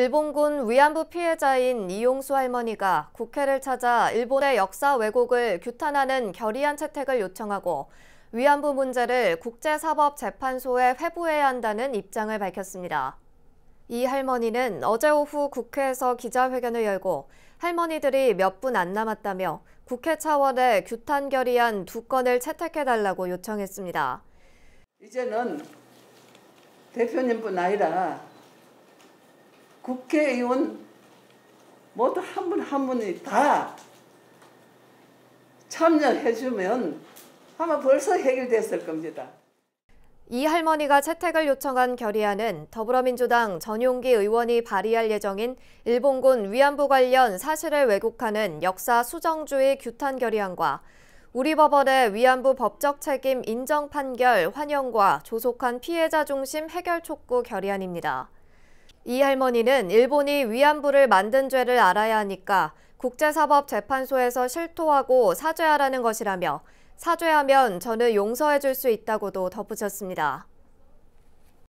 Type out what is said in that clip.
일본군 위안부 피해자인 이용수 할머니가 국회를 찾아 일본의 역사 왜곡을 규탄하는 결의안 채택을 요청하고 위안부 문제를 국제사법재판소에 회부해야 한다는 입장을 밝혔습니다. 이 할머니는 어제 오후 국회에서 기자회견을 열고 할머니들이 몇 분 안 남았다며 국회 차원의 규탄 결의안 두 건을 채택해달라고 요청했습니다. 이제는 대표님뿐 아니라 국회의원 모두 한 분 한 분이 다 참여해주면 아마 벌써 해결됐을 겁니다. 이 할머니가 채택을 요청한 결의안은 더불어민주당 전용기 의원이 발의할 예정인 일본군 위안부 관련 사실을 왜곡하는 역사 수정주의 규탄 결의안과 우리 법원의 위안부 법적 책임 인정 판결 환영과 조속한 피해자 중심 해결 촉구 결의안입니다. 이 할머니는 일본이 위안부를 만든 죄를 알아야 하니까 국제사법재판소에서 실토하고 사죄하라는 것이라며 사죄하면 저는 용서해 줄 수 있다고도 덧붙였습니다.